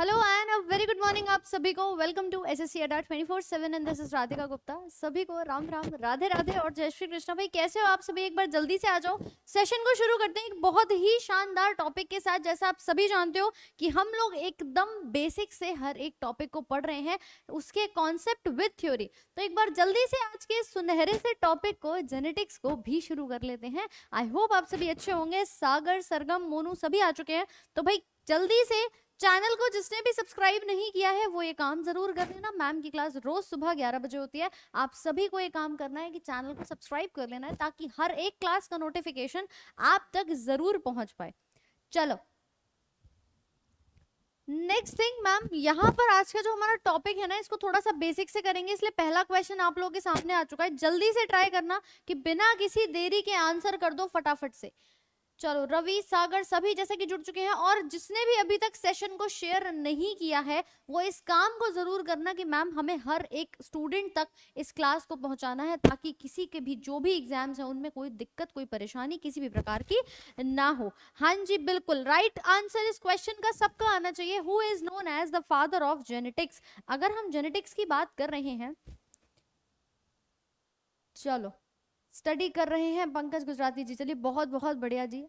Hello and a very good morning आप सभी को welcome to S S C Adda twenty four seven and this is Radhika Gupta सभी को राम राम राधे राधे और जय श्री कृष्णा भाई कैसे हो आप सभी एक बार जल्दी से आ जाओ सेशन को शुरू करते हैं एक बहुत ही शानदार टॉपिक के साथ जैसा आप सभी जानते हो कि हम लोग एकदम बेसिक से हर एक टॉपिक को पढ़ रहे हैं उसके कॉन्सेप्ट विथ थ्योरी तो एक बार जल्दी से आज के सुनहरे से टॉपिक को जेनेटिक्स को भी शुरू कर लेते हैं आई होप आप सभी अच्छे होंगे सागर सरगम मोनू सभी आ चुके हैं तो भाई जल्दी से चैनल को जिसने भी सब्सक्राइब नहीं किया है वो ये काम जरूर कर लेना मैम की क्लास रोज सुबह 11 बजे होती है आप सभी को ये काम करना है कि चैनल को सब्सक्राइब कर लेना है ताकि हर एक क्लास का नोटिफिकेशन आप तक जरूर पहुंच पाए चलो नेक्स्ट थिंग मैम यहाँ पर आज का जो हमारा टॉपिक है ना इसको थोड़ा सा बेसिक से करेंगे इसलिए पहला क्वेश्चन आप लोगों के सामने आ चुका है जल्दी से ट्राई करना कि बिना किसी देरी के आंसर कर दो फटाफट से चलो रवि सागर सभी जैसे कि जुड़ चुके हैं और जिसने भी अभी तक सेशन को शेयर नहीं किया है वो इस काम को जरूर करना कि मैम हमें हर एक स्टूडेंट तक इस क्लास को पहुंचाना है ताकि किसी के भी जो भी एग्जाम्स हैं उनमें कोई दिक्कत कोई परेशानी किसी भी प्रकार की ना हो हाँ जी बिल्कुल राइट आंसर इस क्वेश्चन का सबका आना चाहिए who is known as the father of genetics अगर हम जेनेटिक्स की बात कर रहे हैं चलो स्टडी कर रहे हैं पंकज गुजराती जी चलिए बहुत बहुत बढ़िया जी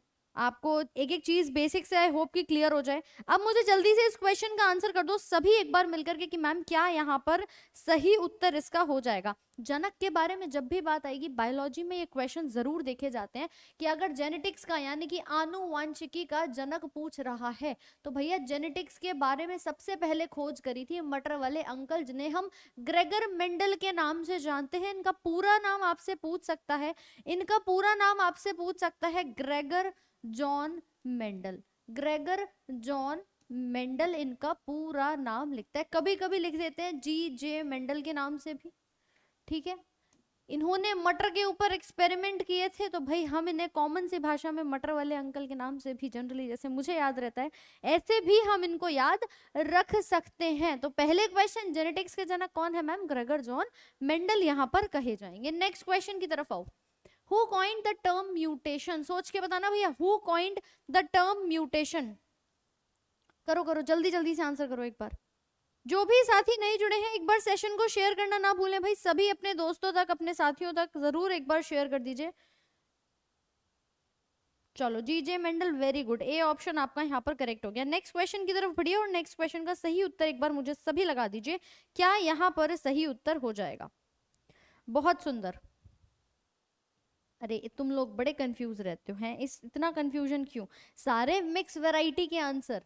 आपको एक एक चीज बेसिक से आई होप कि क्लियर हो जाए अब मुझे जल्दी से इस क्वेश्चन का आंसर कर दो सभी एक बार मिलकर के कि मैम क्या यहाँ पर सही उत्तर इसका हो जाएगा जनक के बारे में जब भी बात आएगी बायोलॉजी में ये क्वेश्चन जरूर देखे जाते हैं कि अगर जेनेटिक्स का यानी कि आनुवांशिकी का जनक पूछ रहा है तो भैया जेनेटिक्स के बारे में सबसे पहले खोज करी थी मटर वाले अंकल जिन्हें हम ग्रेगर मेंडल के नाम से जानते हैं इनका पूरा नाम आपसे पूछ सकता है इनका पूरा नाम आपसे पूछ सकता है Gregor John Mendel Gregor John Mendel इनका पूरा नाम लिखता है कभी कभी लिख देते हैं जी जे मेंडल के नाम से भी ठीक है इन्होंने मटर के ऊपर एक्सपेरिमेंट किए थे तो भाई हम इन्हें कॉमन सी भाषा में मटर वाले अंकल के नाम से भी जनरली जैसे मुझे याद रहता है ऐसे भी हम इनको याद रख सकते हैं तो पहले क्वेश्चन जेनेटिक्स के जनक कौन है मैम ग्रेगर जॉन मेंडल यहाँ पर कहे जाएंगे नेक्स्ट क्वेश्चन की तरफ आओ who coined the term mutation सोच के बताना भैया who coined the term mutation करो करो जल्दी जल्दी से आंसर करो एक बार जो भी साथी नहीं जुड़े हैं एक बार सेशन को शेयर करना ना भूलें भाई सभी अपने दोस्तों तक अपने साथियों तक जरूर एक बार शेयर कर दीजिए चलो G J Mendel very good A option आपका यहाँ पर करेक्ट हो गया नेक्स्ट क्वेश्चन की तरफ बढ़िए और नेक्स्ट क्वेश्चन का सही उत्तर एक बार मुझे सभी लगा दीजिए क्या यहाँ पर सही उत्तर हो जाएगा बहुत सुंदर अरे तुम लोग बड़े कंफ्यूज रहते हो हैं इस इतना कंफ्यूजन क्यों सारे मिक्स वैरायटी के आंसर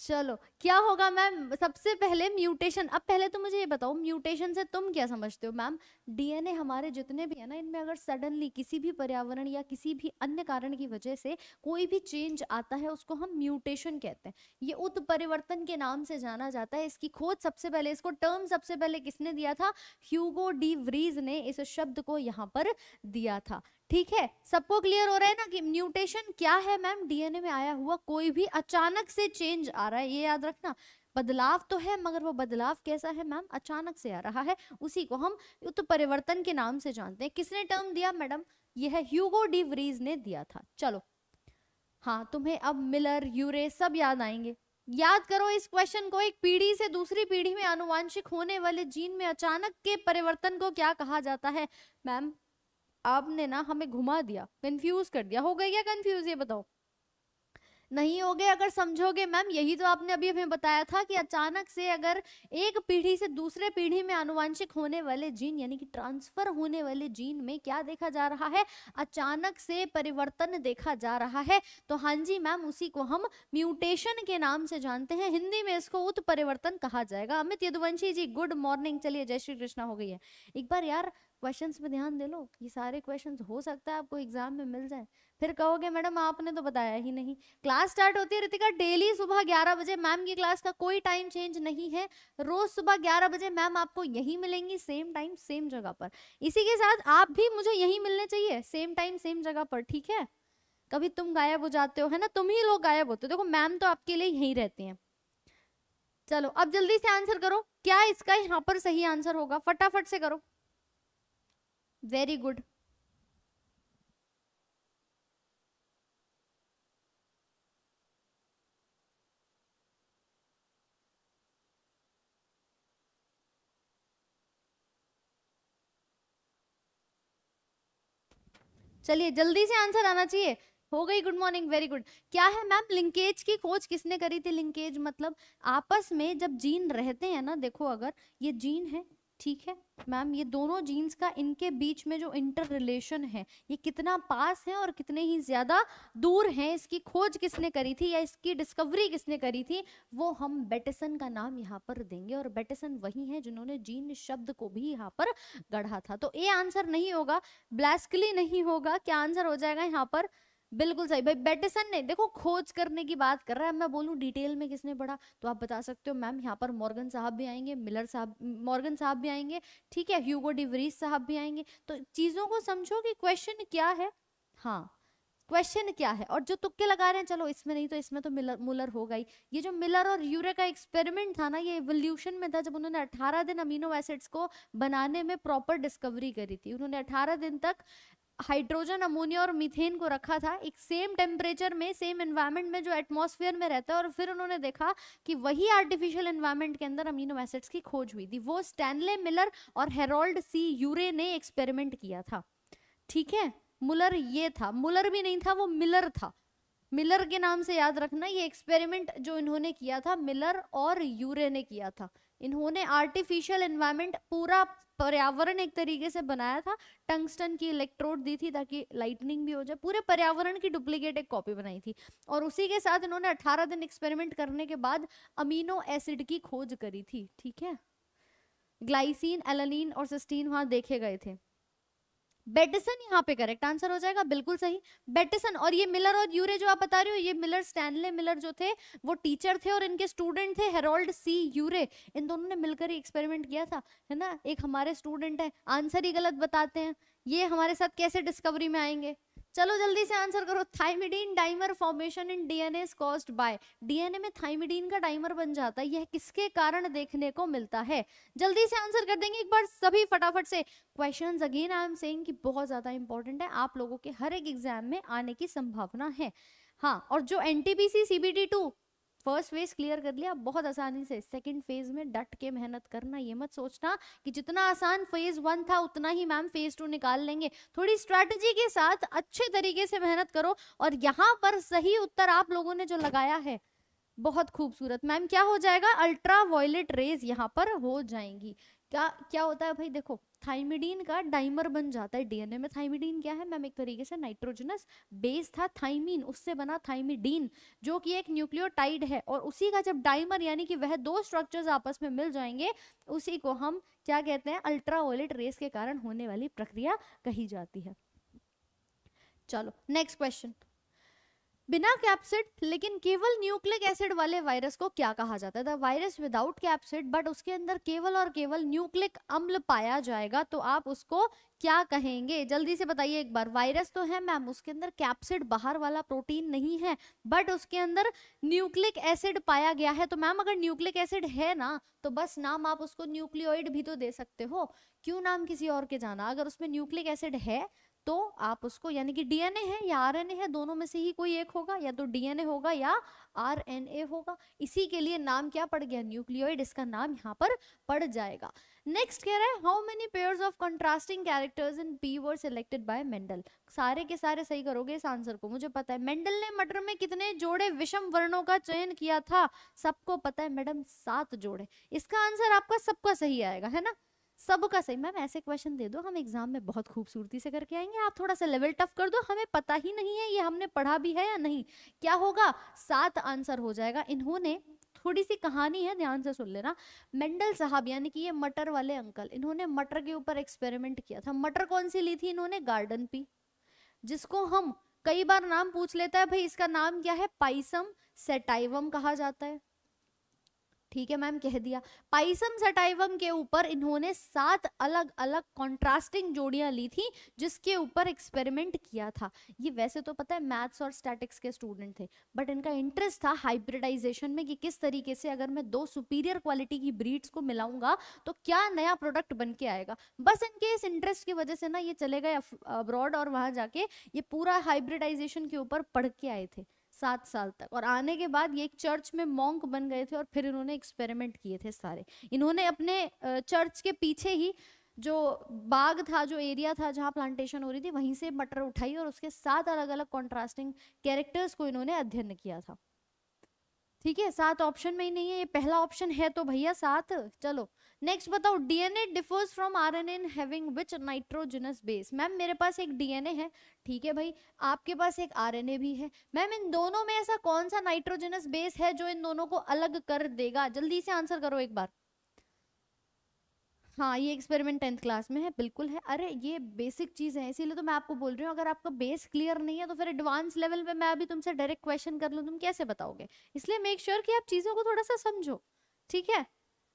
चलो क्या होगा मैम सबसे पहले म्यूटेशन अब पहले तो मुझे ये बताओ म्यूटेशन से तुम क्या समझते हो मैम डीएनए हमारे जितने भी है ना इनमें अगर सडनली किसी भी पर्यावरण या किसी भी अन्य कारण की वजह से कोई भी चेंज आता है उसको हम म्यूटेशन कहते हैं ये उत्परिवर्तन के नाम से जाना जाता है इसकी खोज सबसे पहले इसको टर्म सबसे पहले किसने दिया था ह्यूगो डी व्रीज ने इस शब्द को यहाँ पर दिया था ठीक है सबको क्लियर हो रहा है ना कि म्यूटेशन क्या है मैम डीएनए में आया हुआ कोई भी अचानक से चेंज आ रहा है ये याद रखना बदलाव तो है मगर वो बदलाव कैसा है मैम अचानक से आ रहा है उसी को हम युद्ध परिवर्तन के नाम से जानते हैं किसने टर्म दिया मैडम यह ह्यूगो डिवरीज ने दिया था चलो हाँ तुम्हें अब मिलर यूरे सब याद आएंगे याद करो इस क्वेश्चन को एक पीढ़ी से दूसरी पीढ़ी में अनुवांशिक होने वाले जीन में अचानक के परिवर्तन को क्या कहा जाता है मैम आपने ना हमें घुमा दिया कंफ्यूज कर दिया हो गया क्या कंफ्यूज ये बताओ नहीं होगे अगर समझोगे मैम यही तो आपने अभी हमें बताया था कि अचानक से अगर एक पीढ़ी से दूसरे पीढ़ी में अनुवांशिक होने वाले जीन यानी कि ट्रांसफर होने वाले जीन में क्या देखा जा रहा है अचानक से परिवर्तन देखा जा रहा है तो हाँ जी मैम उसी को हम म्यूटेशन के नाम से जानते हैं हिंदी में इसको उत्परिवर्तन कहा जाएगा अमित यदुवंशी जी गुड मॉर्निंग चलिए जय श्री कृष्णा हो गई है एक बार यार क्वेश्चंस पे ध्यान दे लो ये सारे क्वेश्चंस हो सकता है आपको एग्जाम में मिल जाए फिर कहोगे मैडम आपने तो बताया ही नहीं क्लास स्टार्ट होती है रितिका डेली सुबह 11 बजे मैम की क्लास का कोई टाइम चेंज नहीं है रोज सुबह 11 बजे मैम आपको यही मिलेंगी सेम टाइम सेम जगह पर इसी के साथ आप भी मुझे यही मिलने चाहिए सेम टाइम सेम जगह पर ठीक है कभी तुम गायब हो जाते हो है ना तुम ही लोग गायब होते हो देखो मैम तो आपके लिए यही रहती हैं चलो अब जल्दी से आंसर करो क्या इसका यहाँ पर सही आंसर होगा फटाफट से करो वेरी गुड चलिए जल्दी से आंसर आना चाहिए हो गई गुड मॉर्निंग वेरी गुड क्या है मैम लिंकेज की खोज किसने करी थी लिंकेज मतलब आपस में जब जीन रहते हैं ना देखो अगर ये जीन है ठीक है मैम ये दोनों जीन्स का इनके बीच में जो इंटर रिलेशन है ये कितना पास है और कितने ही ज़्यादा दूर हैं इसकी खोज किसने करी थी या इसकी डिस्कवरी किसने करी थी वो हम बेटेसन का नाम यहाँ पर देंगे और बेटेसन वही है जिन्होंने जीन शब्द को भी यहाँ पर गढ़ा था तो ए आंसर नहीं होगा ब्लैस्कली नहीं होगा क्या आंसर हो जाएगा यहाँ पर बिल्कुल सही भाई बेटिसन ने देखो खोज करने की बात कर रहा है मैं बोलूं डिटेल में किसने पढ़ा तो आप बता सकते हो मैम यहाँ पर मॉर्गन साहब भी आएंगे मिलर साहब मॉर्गन साहब भी आएंगे ठीक है ह्यूगो डिवरीज साहब भी आएंगे तो चीज़ों को समझो कि क्वेश्चन क्या है हाँ क्वेश्चन क्या है और जो तुक्के लगा रहे हैं चलो इसमें नहीं तो इसमें तो मिलर मुलर हो गई ये जो मिलर और यूरे का एक्सपेरिमेंट था ना ये एवोल्यूशन में था जब उन्होंने 18 दिन अमीनो एसिड्स को बनाने में प्रॉपर डिस्कवरी करी थी उन्होंने 18 दिन तक हाइड्रोजन अमोनिया और मीथेन को रखा था एक सेम टेम्परेचर में सेम एनवायरनमेंट में जो एटमॉस्फेयर में रहता है और फिर उन्होंने देखा कि वही आर्टिफिशियल एनवायरनमेंट के अंदर अमीनो एसिड्स की खोज हुई थी वो स्टैनले मिलर और हेरोल्ड सी यूरे ने एक्सपेरिमेंट किया था ठीक है मुलर ये था मुलर भी नहीं था वो मिलर था मिलर के नाम से याद रखना ये एक्सपेरिमेंट जो इन्होंने किया था मिलर और यूरे ने किया था इन्होंने आर्टिफिशियल एनवायरमेंट पूरा पर्यावरण एक तरीके से बनाया था टंगस्टन की इलेक्ट्रोड दी थी ताकि लाइटनिंग भी हो जाए पूरे पर्यावरण की डुप्लीकेट एक कॉपी बनाई थी और उसी के साथ इन्होंने अठारह दिन एक्सपेरिमेंट करने के बाद अमीनो एसिड की खोज करी थी ठीक है ग्लाइसिन एलानिन और सिस्टीन वहां देखे गए थे बेटिसन यहाँ पे करेक्ट आंसर हो जाएगा बिल्कुल सही बेटिसन और ये मिलर और यूरे जो आप बता रहे हो ये मिलर स्टैनले मिलर जो थे वो टीचर थे और इनके स्टूडेंट थे हेरोल्ड सी यूरे इन दोनों ने मिलकर एक्सपेरिमेंट किया था है ना एक हमारे स्टूडेंट है आंसर ही गलत बताते हैं ये हमारे साथ कैसे डिस्कवरी में आएंगे चलो जल्दी से आंसर करो thymidine dimer formation in DNA caused by DNA में थाइमिडीन का डाइमर बन जाता है यह किसके कारण देखने को मिलता है जल्दी से आंसर कर देंगे एक बार सभी फटाफट से question again I am saying कि बहुत ज्यादा इंपॉर्टेंट है आप लोगों के हर एक एग्जाम में आने की संभावना है हाँ और जो NTPC T two first phase clear कर लिया बहुत आसानी से सेकंड फेज में डट के मेहनत करना ये मत सोचना कि जितना आसान फेज वन था उतना ही मैम फेज टू निकाल लेंगे थोड़ी स्ट्रेटजी के साथ अच्छे तरीके से मेहनत करो और यहाँ पर सही उत्तर आप लोगों ने जो लगाया है बहुत खूबसूरत मैम क्या हो जाएगा अल्ट्रा वॉयलेट रेज यहाँ पर हो जाएंगी क्या क्या होता है भाई देखो थाइमिडीन का डाइमर बन जाता है डीएनए में थाइमिडीन क्या है मैम एक तरीके से नाइट्रोजनस बेस था थाइमीन उससे बना थाइमिडीन जो कि एक न्यूक्लियोटाइड है और उसी का जब डाइमर यानी कि वह दो स्ट्रक्चर्स आपस में मिल जाएंगे उसी को हम क्या कहते हैं अल्ट्रावायलेट रेस के कारण होने वाली प्रक्रिया कही जाती है चलो नेक्स्ट क्वेश्चन बिना कैप्सिड लेकिन केवल न्यूक्लिक एसिड वाले वायरस को क्या कहा जाता है the virus without capsid but उसके अंदर केवल और केवल न्यूक्लिक अम्ल पाया जाएगा तो आप उसको क्या कहेंगे जल्दी से बताइए एक बार वायरस तो है मैम उसके अंदर कैप्सिड बाहर वाला प्रोटीन नहीं है बट उसके अंदर न्यूक्लिक एसिड पाया गया है तो मैम अगर न्यूक्लिक एसिड है ना तो बस नाम आप उसको न्यूक्लियोइड भी तो दे सकते हो क्यों नाम किसी और के जाना अगर उसमें न्यूक्लिक एसिड है तो आप उसको यानी कि डीएनए है या आरएनए है दोनों में से ही कोई एक होगा या तो डीएनए होगा या आरएनए होगा इसी के लिए नाम क्या पड़ गया न्यूक्लियोइड इसका नाम यहाँ पर पड़ जाएगा नेक्स्ट कह रहा है how many pair of contrasting characters in pea were selected by Mendel सारे के सारे सही करोगे इस आंसर को मुझे पता है मेंडल ने मटर में कितने जोड़े विषम वर्णों का चयन किया था सबको पता है मैडम सात जोड़े इसका आंसर आपका सबका सही आएगा है ना सबका सही मैम ऐसे क्वेश्चन दे दो हम एग्जाम में बहुत खूबसूरती से करके आएंगे आप थोड़ा सा लेवल टफ कर दो हमें पता ही नहीं है ये हमने पढ़ा भी है या नहीं क्या होगा सात आंसर हो जाएगा इन्होंने थोड़ी सी कहानी है ध्यान से सुन लेना मेंडल साहब यानी कि ये मटर वाले अंकल इन्होंने मटर के ऊपर एक्सपेरिमेंट किया था मटर कौन सी ली थी इन्होंने गार्डन पी जिसको हम कई बार नाम पूछ लेता है भाई इसका नाम क्या है पाइसम सेटाइवम कहा जाता है ठीक है मैम कह दिया पाइसम सटाइवम के ऊपर इन्होंने सात अलग अलग कॉन्ट्रास्टिंग जोड़ियां ली थी जिसके ऊपर एक्सपेरिमेंट किया था ये वैसे तो पता है मैथ्स और स्टैटिक्स के स्टूडेंट थे बट इनका इंटरेस्ट था हाइब्रिडाइजेशन में कि किस तरीके से अगर मैं दो सुपीरियर क्वालिटी की ब्रीड्स को मिलाऊंगा तो क्या नया प्रोडक्ट बन के आएगा बस इनके इस इंटरेस्ट की वजह से ना ये चले गए अब्रॉड और वहां जाके ये पूरा हाइब्रिडाइजेशन के ऊपर पढ़ के आए थे सात साल तक और आने के बाद ये एक चर्च में मॉन्क बन गए थे और फिर इन्होंने एक्सपेरिमेंट किए थे सारे इन्होंने अपने चर्च के पीछे ही जो बाग था जो एरिया था जहाँ प्लांटेशन हो रही थी वहीं से मटर उठाई और उसके सात अलग अलग कॉन्ट्रास्टिंग कैरेक्टर्स को इन्होंने अध्ययन किया था ठीक है सात ऑप्शन में ही नहीं है ये पहला ऑप्शन है तो भैया सात चलो नेक्स्ट बताओ DNA differs from RNA in having which nitrogenous base ma'am मेरे पास एक डीएनए है ठीक है भाई आपके पास एक आरएनए भी है मैम इन दोनों में ऐसा कौन सा नाइट्रोजनस बेस है जो इन दोनों को अलग कर देगा जल्दी से आंसर करो एक बार हाँ ये एक्सपेरिमेंट टेंथ क्लास में है बिल्कुल है अरे ये बेसिक चीज़ है इसीलिए तो मैं आपको बोल रही हूँ अगर आपका बेस क्लियर नहीं है तो फिर एडवांस लेवल पे मैं अभी तुमसे डायरेक्ट क्वेश्चन कर लूँ तुम कैसे बताओगे इसलिए मेक श्योर sure कि आप चीज़ों को थोड़ा सा समझो ठीक है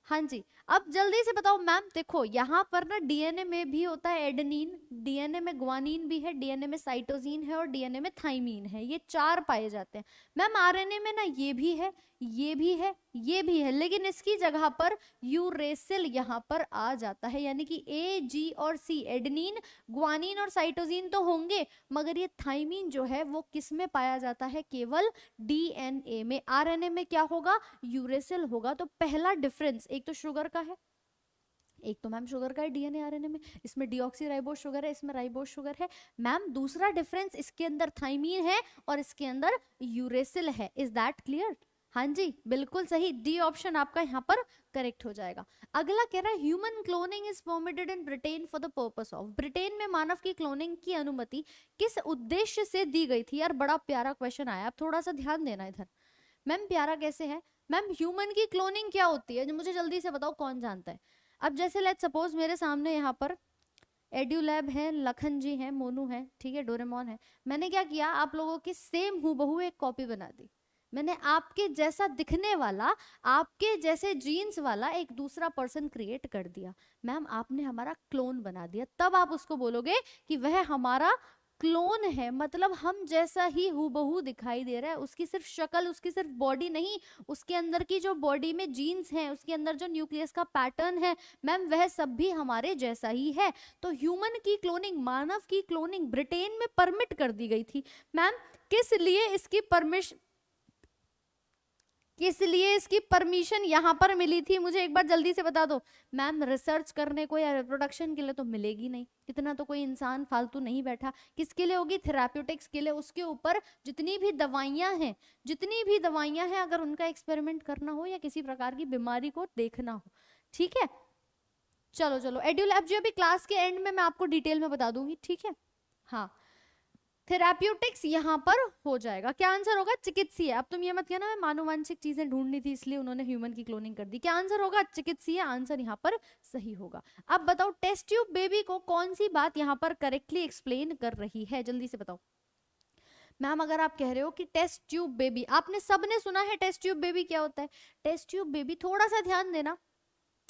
हाँ जी अब जल्दी से बताओ मैम देखो यहाँ पर ना डीएनए में भी होता है एडनिन डीएनए में ग्वानिन भी है डीएनए में साइटोजीन है और डीएनए में थाइमीन है ये चार पाए जाते हैं मैम आरएनए में ना ये भी है ये भी है ये भी है लेकिन इसकी जगह पर यूरेसिल यहाँ पर आ जाता है यानी कि ए जी और सी एडनिन ग्वानिन और साइटोजिन तो होंगे मगर ये थाइमिन जो है वो किस में पाया जाता है केवल डीएनए में आरएनए में क्या होगा यूरेसिल होगा तो पहला डिफरेंस एक तो शुगर का है एक तो मैम शुगर का है डीएनए आरएनए में इसमें डीऑक्सी राइबोस शुगर है इसमें राइबोस शुगर है मैम दूसरा डिफरेंस इसके अंदर थाइमीन है और इसके अंदर यूरेसिल है इज दैट क्लियर हाँ जी बिल्कुल सही डी ऑप्शन आपका यहाँ पर करेक्ट हो जाएगा अगला कह रहा है human cloning is permitted in Britain for the purpose of Britain में मानव की क्लोनिंग की अनुमति किस उद्देश्य से दी गई थी यार बड़ा प्यारा क्वेश्चन आया आप थोड़ा सा ध्यान देना इधर मैम प्यारा कैसे है मैम ह्यूमन की क्लोनिंग क्या होती है मुझे जल्दी से बताओ कौन जानता है अब जैसे लेट सपोज मेरे सामने यहाँ पर एड्यूलैब है लखन जी है मोनू है ठीक है डोरेमोन है मैंने क्या किया आप लोगों की सेम हु एक कॉपी बना दी मैंने आपके जैसा दिखने वाला आपके जैसे जीन्स वाला एक दूसरा पर्सन क्रिएट कर दिया मैम आपने हमारा क्लोन बना दिया तब आप उसको बोलोगे कि वह हमारा क्लोन है मतलब हम जैसा ही हूबहू दिखाई दे रहा है उसकी सिर्फ शक्ल उसकी सिर्फ बॉडी नहीं उसके अंदर की जो बॉडी में जीन्स हैं उसके अंदर जो न्यूक्लियस का पैटर्न है मैम वह सब भी हमारे जैसा ही है तो ह्यूमन की क्लोनिंग मानव की क्लोनिंग ब्रिटेन में परमिट कर दी गई थी मैम किस लिए इसकी परमिश किस लिए इसकी परमिशन यहाँ पर मिली थी मुझे एक बार जल्दी से बता दो मैम रिसर्च करने को या रिप्रोडक्शन के लिए तो मिलेगी नहीं इतना तो कोई इंसान फालतू नहीं बैठा किसके लिए होगी थेराप्यूटिक्स के लिए उसके ऊपर जितनी भी दवाइयाँ हैं जितनी भी दवाइयाँ हैं अगर उनका एक्सपेरिमेंट करना हो या किसी प्रकार की बीमारी को देखना हो ठीक है चलो चलो एड्यूल एफ जी अभी क्लास के एंड में मैं आपको डिटेल में बता दूंगी ठीक है हाँ थेरापियोटिक्स यहाँ पर हो जाएगा क्या आंसर होगा चिकित्सीय अब तुम ये मत कहना मैं मानववांशिक चीजें ढूंढनी थी इसलिए उन्होंने ह्यूमन की क्लोनिंग कर दी क्या आंसर होगा चिकित्सीय आंसर यहाँ पर सही होगा अब बताओ टेस्ट ट्यूब बेबी को कौन सी बात यहाँ पर करेक्टली एक्सप्लेन कर रही है जल्दी से बताओ मैम अगर आप कह रहे हो कि टेस्ट ट्यूब बेबी आपने सबने सुना है टेस्ट ट्यूब बेबी क्या होता है टेस्ट ट्यूब बेबी थोड़ा सा ध्यान देना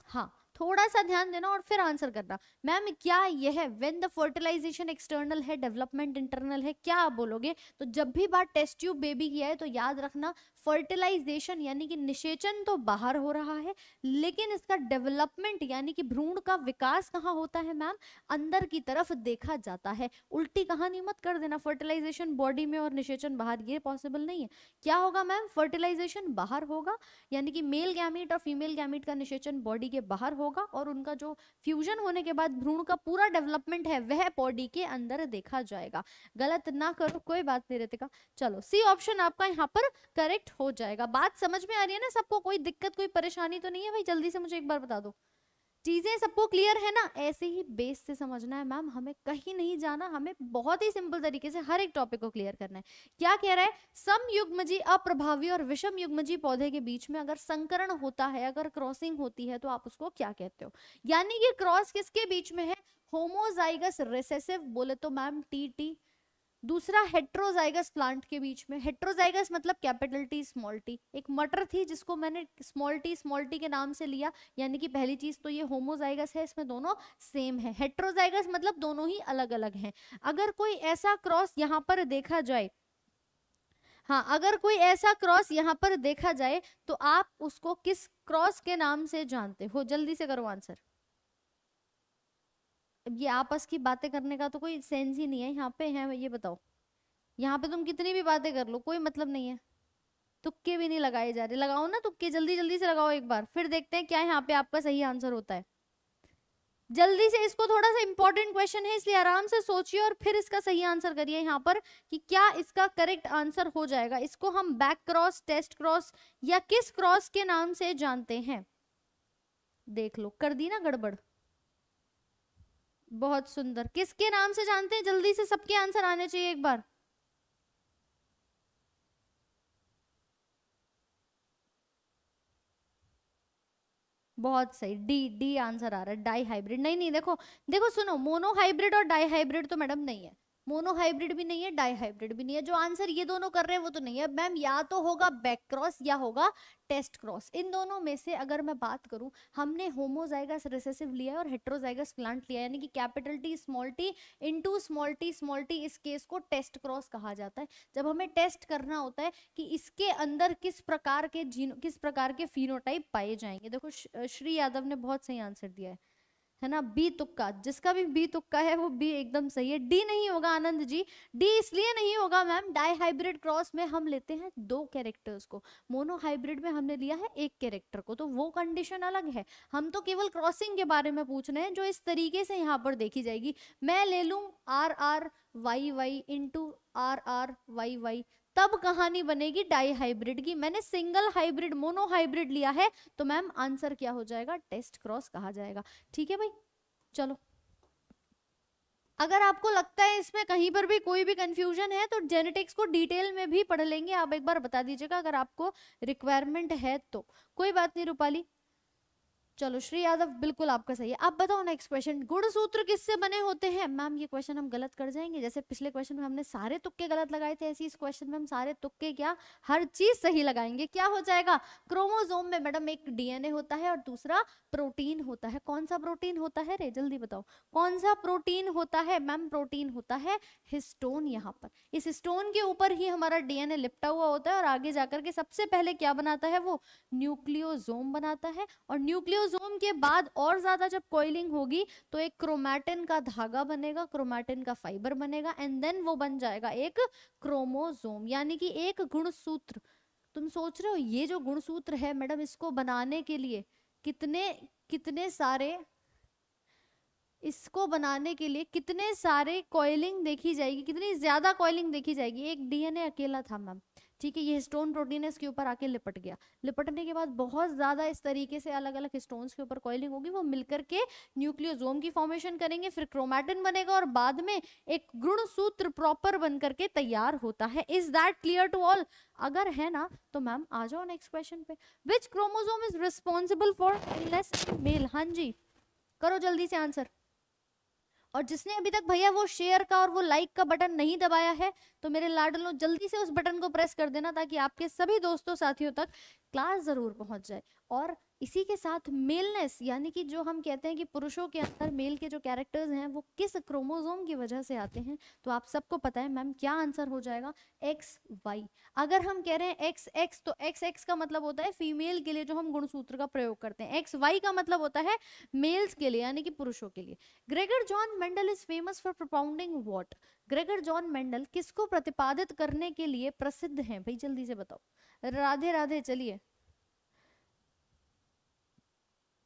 हाँ थोड़ा सा ध्यान देना और फिर आंसर करना मैम क्या यह है वेन द फर्टिलाइजेशन एक्सटर्नल है डेवलपमेंट इंटरनल है क्या आप बोलोगे तो जब भी बात टेस्ट ट्यूब बेबी की है तो याद रखना फर्टिलाइजेशन यानी कि निषेचन तो बाहर हो रहा है लेकिन इसका डेवलपमेंट यानी कि भ्रूण का विकास कहाँ होता है मैम अंदर की तरफ देखा जाता है उल्टी कहानी मत कर देना फर्टिलाइजेशन बॉडी में और निषेचन बाहर ये पॉसिबल नहीं है क्या होगा मैम फर्टिलाइजेशन बाहर होगा यानी कि मेल गैमिट और फीमेल गैमिट का निषेचन बॉडी के बाहर होगा और उनका जो फ्यूजन होने के बाद भ्रूण का पूरा डेवलपमेंट है वह बॉडी के अंदर देखा जाएगा गलत ना करो कोई बात नहीं रहते चलो सी ऑप्शन आपका यहाँ पर करेक्ट हो जाएगा बात समझ में आ रही है ना सबको कोई दिक्कत कोई परेशानी तो नहीं है भाई जल्दी से मुझे एक बार बता दो चीजें सबको क्लियर है ना ऐसे ही बेस से समझना है मैम हमें कहीं नहीं जाना हमें बहुत ही सिंपल तरीके से हर एक टॉपिक को क्लियर करना है क्या कह रहा है सम युग्मजी अप्रभावी और विषम युग्मजी पौधे के बीच में अगर संकरण होता है अगर क्रॉसिंग होती है तो आप उसको क्या कहते हो यानी ये क्रॉस किसके बीच में है होमोजाइगस रिसेसिव बोले तो मैम टी टी दूसरा हेट्रोजाइगस प्लांट के बीच में हेट्रोजाइगस मतलब कैपिटल टी स्मॉल टी एक मटर थी जिसको मैंने स्मॉल टी स्मॉल टी के नाम से लिया यानी कि पहली चीज तो ये होमोजाइगस है इसमें दोनों सेम है हेट्रोजाइगस मतलब दोनों ही अलग अलग हैं अगर कोई ऐसा क्रॉस यहाँ पर देखा जाए हाँ अगर कोई ऐसा क्रॉस यहाँ पर देखा जाए तो आप उसको किस क्रॉस के नाम से जानते हो जल्दी से करो आंसर ये आपस की बातें करने का तो कोई सेंस ही नहीं है यहाँ पे है ये बताओ यहाँ पे तुम कितनी भी बातें कर लो कोई मतलब नहीं है तुक्के भी नहीं लगाए जा रहे लगाओ ना तुक्के जल्दी जल्दी से लगाओ एक बार फिर देखते हैं क्या यहाँ पे आपका सही आंसर होता है जल्दी से इसको थोड़ा सा इंपॉर्टेंट क्वेश्चन है इसलिए आराम से सोचिए और फिर इसका सही आंसर करिए यहाँ पर कि क्या इसका करेक्ट आंसर हो जाएगा इसको हम बैक क्रॉस टेस्ट क्रॉस या किस क्रॉस के नाम से जानते हैं देख लो कर दी ना गड़बड़ बहुत सुंदर किसके नाम से जानते हैं जल्दी से सबके आंसर आने चाहिए एक बार बहुत सही डी डी आंसर आ रहा है डाई हाइब्रिड नहीं नहीं देखो देखो सुनो मोनो हाइब्रिड और डाई हाइब्रिड तो मैडम नहीं है मोनोहाइब्रिड भी नहीं है डाईहाइब्रिड भी नहीं है जो आंसर ये दोनों कर रहे हैं वो तो नहीं है मैम या तो होगा बैक क्रॉस या होगा टेस्ट क्रॉस इन दोनों में से अगर मैं बात करूं हमने होमोजाइगस रिसेसिव लिया है और हेट्रोजाइगस प्लांट लिया यानी कि capital T small T into small T small T इस केस को टेस्ट क्रॉस कहा जाता है जब हमें टेस्ट करना होता है कि इसके अंदर किस प्रकार के जीनो किस प्रकार के फिनोटाइप पाए जाएंगे देखो श्री यादव ने बहुत सही आंसर दिया है है ना बी तुक्का जिसका भी बी तुक्का है वो बी एकदम सही है डी नहीं होगा आनंद जी डी इसलिए नहीं होगा मैम डाई हाइब्रिड क्रॉस में हम लेते हैं दो कैरेक्टर्स को मोनोहाइब्रिड में हमने लिया है एक कैरेक्टर को तो वो कंडीशन अलग है हम तो केवल क्रॉसिंग के बारे में पूछ रहे हैं जो इस तरीके से यहाँ पर देखी जाएगी मैं ले लूँ R R Y Y into R R Y Y तब कहानी बनेगी डाई हाइब्रिड की मैंने सिंगल हाइब्रिड मोनो हाइब्रिड लिया है तो मैम आंसर क्या हो जाएगा टेस्ट क्रॉस कहा जाएगा ठीक है भाई चलो अगर आपको लगता है इसमें कहीं पर भी कोई भी कंफ्यूजन है तो जेनेटिक्स को डिटेल में भी पढ़ लेंगे आप एक बार बता दीजिएगा अगर आपको रिक्वायरमेंट है तो कोई बात नहीं रूपाली चलो श्री यादव बिल्कुल आपका सही है आप बताओ नेक्स्ट क्वेश्चन सूत्र किससे बने होते हैं मैम ये क्वेश्चन हम गलत कर जाएंगे जैसे पिछले क्वेश्चन में हमने सारे तुक्के गलत लगाए थे ऐसे इस क्वेश्चन में हम सारे तुक्के क्या हर चीज सही लगाएंगे क्या हो जाएगा क्रोमोजोम में मैडम एक डीएनए होता है और दूसरा प्रोटीन होता है कौन सा प्रोटीन होता है रे जल्दी बताओ कौन सा प्रोटीन होता है मैम प्रोटीन होता है हिस्टोन यहाँ पर इस हिस्टोन के ऊपर ही हमारा डीएनए लिपटा हुआ होता है और आगे जाकर के सबसे पहले क्या बनाता है वो न्यूक्लियोजोम बनाता है और न्यूक्लियो एक्सोसोम के बाद और ज्यादा जब कोइलिंग होगी तो एक क्रोमैटिन का धागा बनेगा क्रोमैटिन का फाइबर बनेगा एंड देन वो बन जाएगा एक क्रोमोजोम यानी कि एक गुणसूत्र तुम सोच रहे हो ये जो गुणसूत्र है मैडम इसको बनाने के लिए कितने कितने सारे इसको बनाने के लिए कितने सारे कॉइलिंग देखी जाएगी कितनी ज्यादा कॉइलिंग देखी जाएगी एक डीएनए अकेला था मैम ठीक है ये स्टोन प्रोटीन है इसके ऊपर आके लिपट गया लिपटने के बाद बहुत ज़्यादा इस तरीके से अलग अलग हिस्टोन्स के ऊपर कॉइलिंग होगी वो मिलकर के न्यूक्लियोजोम की फॉर्मेशन करेंगे फिर क्रोमैटिन बनेगा और बाद में एक गुण सूत्र प्रॉपर बन करके तैयार होता है is that clear to all अगर है ना तो मैम आ जाओ नेक्स्ट क्वेश्चन पे which chromosome is responsible for male हाँ जी करो जल्दी से आंसर और जिसने अभी तक भैया वो शेयर का और वो लाइक का बटन नहीं दबाया है तो मेरे लाडलो जल्दी से उस बटन को प्रेस कर देना ताकि आपके सभी दोस्तों साथियों तक क्लास ज़रूर पहुंच जाए और इसी के साथ मेलनेस यानी कि जो हम कहते हैं कि पुरुषों के अंदर मेल के जो कैरेक्टर्स हैं वो किस क्रोमोजोम की वजह से आते हैं तो आप सबको पता है मैम क्या आंसर हो जाएगा एक्स वाई अगर हम कह रहे हैं एक्स एक्स तो एक्स एक्स का मतलब होता है फीमेल के लिए जो हम गुणसूत्र का प्रयोग करते हैं एक्स वाई का मतलब होता है मेल्स के लिए यानी कि पुरुषों के लिए Gregor John Mendel is famous for propounding what Gregor John Mendel किसको प्रतिपादित करने के लिए प्रसिद्ध हैं भाई जल्दी से बताओ राधे राधे चलिए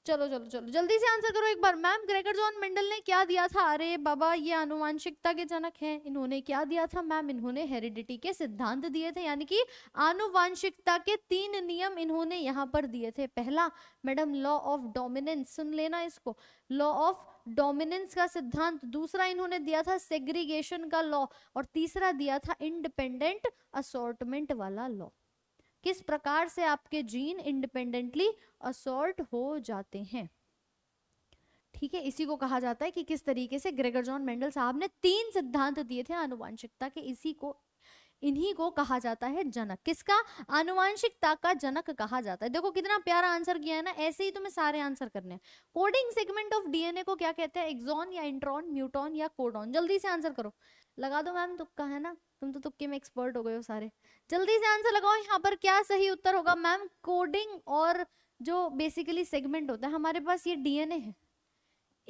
चलो चलो चलो जल्दी से आंसर करो एक बार मैम ग्रेगर जॉन मेंडल ने क्या दिया था अरे बाबा ये आनुवांशिकता के जनक हैं इन्होंने क्या दिया था मैम इन्होंने हेरिडिटी के सिद्धांत दिए थे यानी कि आनुवांशिकता के तीन नियम इन्होंने यहाँ पर दिए थे पहला मैडम लॉ ऑफ डोमिनेंस सुन लेना इसको लॉ ऑफ डोमिनेंस का सिद्धांत दूसरा इन्होंने दिया था सेग्रीगेशन का लॉ और तीसरा दिया था इंडिपेंडेंट असोर्टमेंट वाला लॉ किस प्रकार से आपके जीन इंडिपेंडेंटली असॉर्ट हो जाते हैं ठीक है इसी को कहा जाता है कि किस तरीके से ग्रेगर जॉन मेंडल साहब ने तीन सिद्धांत दिए थे आनुवांशिकता के इसी को इन्हीं को कहा जाता है जनक किसका आनुवांशिकता का जनक कहा जाता है देखो कितना प्यारा आंसर किया है ना ऐसे ही तुम्हें तो सारे आंसर करने कोडिंग सेगमेंट ऑफ डीएनए को क्या कहते हैं एक्सॉन या इंट्रॉन म्यूटॉन या कोडॉन जल्दी से आंसर करो लगा दो मैम तुक्का है ना तुम तो तुक्के में एक्सपर्ट हो गए हो सारे जल्दी से आंसर लगाओ यहाँ पर क्या सही उत्तर होगा मैम कोडिंग और जो बेसिकली सेगमेंट होता है हमारे पास ये डीएनए है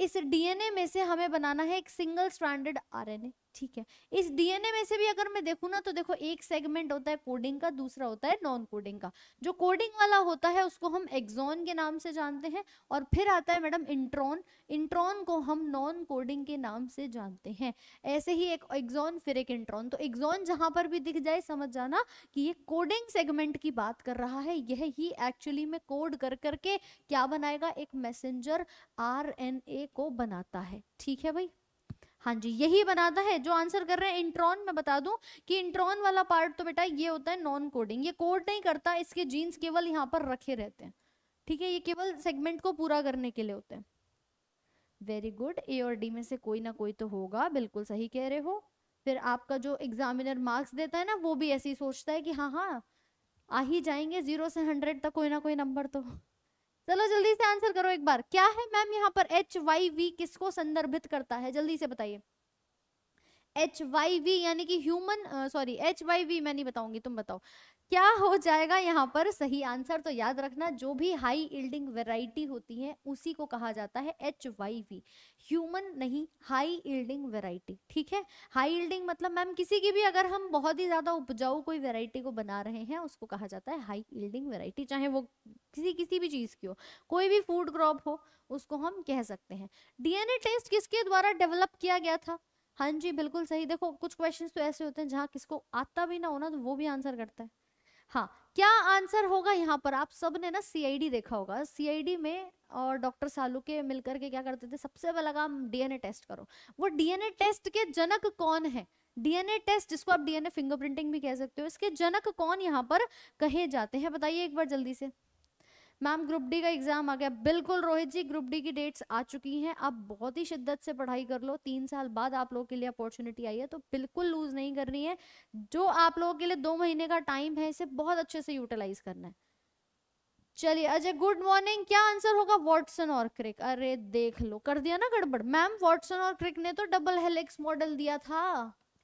इस डीएनए में से हमें बनाना है एक सिंगल स्टैंडर्ड आरएनए ठीक है इस डीएनए में से भी अगर मैं देखू ना तो देखो एक सेगमेंट होता है कोडिंग का दूसरा होता है नॉन कोडिंग का जो कोडिंग वाला होता है उसको हम एक्सॉन के नाम से जानते हैं और फिर आता है मैडम इंट्रॉन इंट्रॉन को हम नॉन कोडिंग के नाम से जानते हैं ऐसे ही एक एक्सॉन फिर एक इंट्रॉन तो एक्सॉन जहां पर भी दिख जाए समझ जाना कि ये कोडिंग सेगमेंट की बात कर रहा है यह ही एक्चुअली में कोड कर करके क्या बनाएगा एक मैसेंजर आर को बनाता है ठीक है भाई हाँ जी यही बनाता है जो आंसर कर रहे हैं इंट्रॉन मैं बता दूं कि इंट्रॉन वाला पार्ट तो बेटा ये होता है नॉन कोडिंग ये कोड नहीं करता इसके जीन्स केवल यहाँ पर रखे रहते हैं ठीक है ये केवल सेगमेंट को पूरा करने के लिए होते हैं वेरी गुड ए और डी में से कोई ना कोई तो होगा बिल्कुल सही कह रहे हो फिर आपका जो एग्जामिनर मार्क्स देता है ना वो भी ऐसे ही सोचता है कि हाँ हाँ आ ही जाएंगे जीरो से हंड्रेड तक कोई ना कोई नंबर तो चलो जल्दी से आंसर करो एक बार क्या है मैम यहाँ पर एच वाई वी किसको संदर्भित करता है जल्दी से बताइए एच वाई वी यानी कि human sorry H Y V मैं नहीं बताऊंगी तुम बताओ क्या हो जाएगा यहाँ पर सही आंसर तो याद रखना जो भी हाई इल्डिंग वेराइटी होती है उसी को कहा जाता है एच वाई वी ह्यूमन नहीं हाई इल्डिंग वेराइटी ठीक है हाई इल्डिंग मतलब मैम किसी की भी अगर हम बहुत ही ज़्यादा उपजाऊ कोई वेराइटी को बना रहे हैं उसको कहा जाता है हाई इल्डिंग वेराइटी चाहे वो किसी किसी भी चीज़ की हो कोई भी फूड क्रॉप हो उसको हम कह सकते हैं डीएनए टेस्ट किसके द्वारा डेवलप किया गया था हाँ जी बिल्कुल सही देखो कुछ क्वेश्चन तो ऐसे होते हैं जहाँ किसको आता भी ना होना तो वो भी आंसर करता है हाँ क्या आंसर होगा यहाँ पर आप सब ने ना सी देखा होगा सी में और डॉक्टर सालू के मिलकर के क्या करते थे सबसे पहला काम डीएनए टेस्ट करो वो डीएनए टेस्ट के जनक कौन है डीएनए टेस्ट जिसको आप डीएनए फिंगरप्रिंटिंग भी कह सकते हो इसके जनक कौन यहाँ पर कहे जाते हैं बताइए एक बार जल्दी से मैम ग्रुप डी का एग्जाम आ गया बिल्कुल रोहित जी ग्रुप डी की डेट्स आ चुकी हैं आप बहुत ही शिद्दत से पढ़ाई कर लो तीन साल बाद आप लोगों के लिए अपॉर्चुनिटी आई है तो बिल्कुल लूज नहीं करनी है जो आप लोगों के लिए दो महीने का टाइम है इसे बहुत अच्छे से यूटिलाइज करना है चलिए अजय गुड मॉर्निंग क्या आंसर होगा वॉटसन और क्रिक अरे देख लो कर दिया ना गड़बड़ मैम वॉटसन और क्रिक ने तो डबल हेलिक्स मॉडल दिया था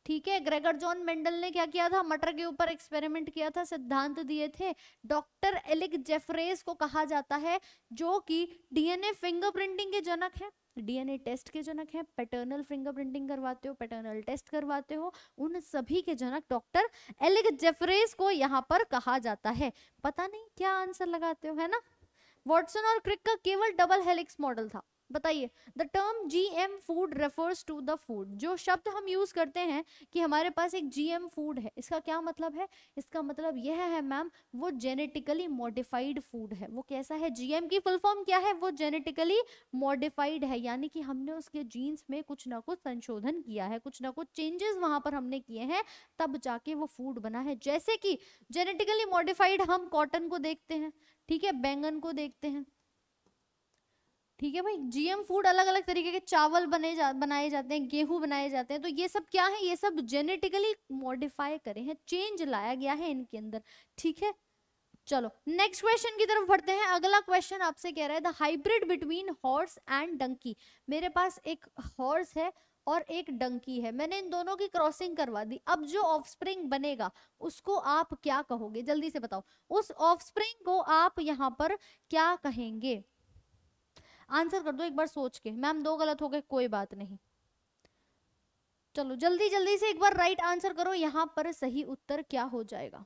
ठीक है ग्रेगर जॉन मेंडल ने क्या किया था मटर के ऊपर एक्सपेरिमेंट किया था सिद्धांत दिए थे डॉक्टर एलिक जेफरेस को कहा जाता है जो कि डीएनए फिंगरप्रिंटिंग के जनक है डीएनए टेस्ट के जनक है पैटर्नल फिंगरप्रिंटिंग करवाते हो पैटर्नल टेस्ट करवाते हो उन सभी के जनक डॉक्टर एलिक जेफरेस को यहाँ पर कहा जाता है पता नहीं क्या आंसर लगाते हो है ना वॉटसन और क्रिक का केवल डबल हेलिक्स मॉडल था बताइए the term G M food refers to the food जो शब्द हम यूज करते हैं कि हमारे पास एक जी एम फूड है इसका क्या मतलब है इसका मतलब यह है मैम वो जेनेटिकली मॉडिफाइड फूड है वो कैसा है जी एम की फुल फॉर्म क्या है वो जेनेटिकली मॉडिफाइड है यानी कि हमने उसके जीन्स में कुछ ना कुछ संशोधन किया है कुछ ना कुछ चेंजेस वहां पर हमने किए हैं तब जाके वो फूड बना है जैसे कि जेनेटिकली मॉडिफाइड हम कॉटन को देखते हैं ठीक है बैंगन को देखते हैं ठीक है भाई जीएम फूड अलग अलग तरीके के चावल बने जा बनाए जाते हैं गेहूं बनाए जाते हैं तो ये सब क्या है ये सब जेनेटिकली मॉडिफाई करे हैं चेंज लाया गया है इनके अंदर ठीक है चलो नेक्स्ट क्वेश्चन की तरफ बढ़ते हैं अगला क्वेश्चन आपसे कह रहा है the hybrid between horse and donkey मेरे पास एक हॉर्स है और एक डंकी है मैंने इन दोनों की क्रॉसिंग करवा दी अब जो ऑफस्प्रिंग बनेगा उसको आप क्या कहोगे जल्दी से बताओ उस ऑफस्प्रिंग को आप यहाँ पर क्या कहेंगे आंसर कर दो एक बार सोच के मैम दो गलत हो गए कोई बात नहीं चलो जल्दी जल्दी से एक बार राइट आंसर करो यहां पर सही उत्तर क्या हो जाएगा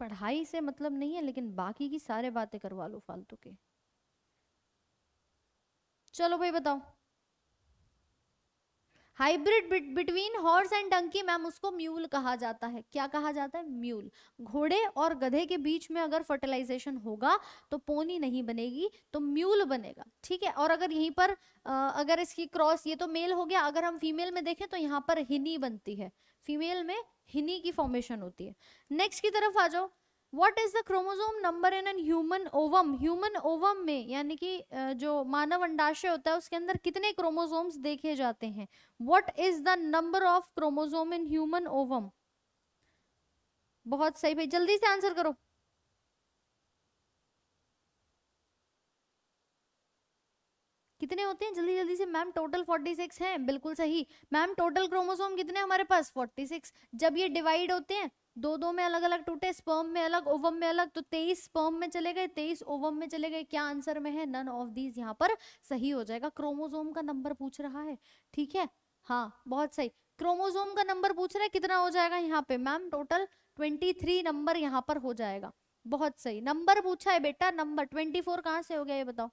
पढ़ाई से मतलब नहीं है लेकिन बाकी की सारे बातें करवा लो फालतू के चलो भाई बताओ hybrid between horse and donkey ma'am उसको म्यूल कहा जाता है क्या कहा जाता है म्यूल घोड़े और गधे के बीच में अगर फर्टिलाइजेशन होगा तो पोनी नहीं बनेगी तो म्यूल बनेगा ठीक है और अगर यहीं पर आ, अगर इसकी क्रॉस ये तो मेल हो गया अगर हम फीमेल में देखें तो यहाँ पर हिनी बनती है फीमेल में हिनी की फॉर्मेशन होती है नेक्स्ट की तरफ आ जाओ what is the chromosome number in an human ovum human ovum में यानी कि जो मानव अंडाशय होता है उसके अंदर कितने क्रोमोसोम्स देखे जाते हैं what is the number of chromosome in human ovum बहुत सही भाई जल्दी से आंसर करो कितने होते हैं जल्दी जल्दी से मैम टोटल 46 हैं बिल्कुल सही मैम टोटल क्रोमोसोम कितने हमारे पास 46 जब ये डिवाइड होते हैं दो दो में अलग अलग टूटे स्पर्म में अलग ओवम में अलग तो तेईस स्पर्म में चले गए तेईस ओवम में चले गए क्या आंसर में है नन ऑफ दीज यहाँ पर सही हो जाएगा क्रोमोजोम का नंबर पूछ रहा है ठीक है हाँ बहुत सही क्रोमोजोम का नंबर पूछ रहा है कितना हो जाएगा यहाँ पे ma'am total twenty three number यहाँ पर हो जाएगा बहुत सही नंबर पूछा है बेटा नंबर ट्वेंटी फोर कहाँ से हो गया ये बताओ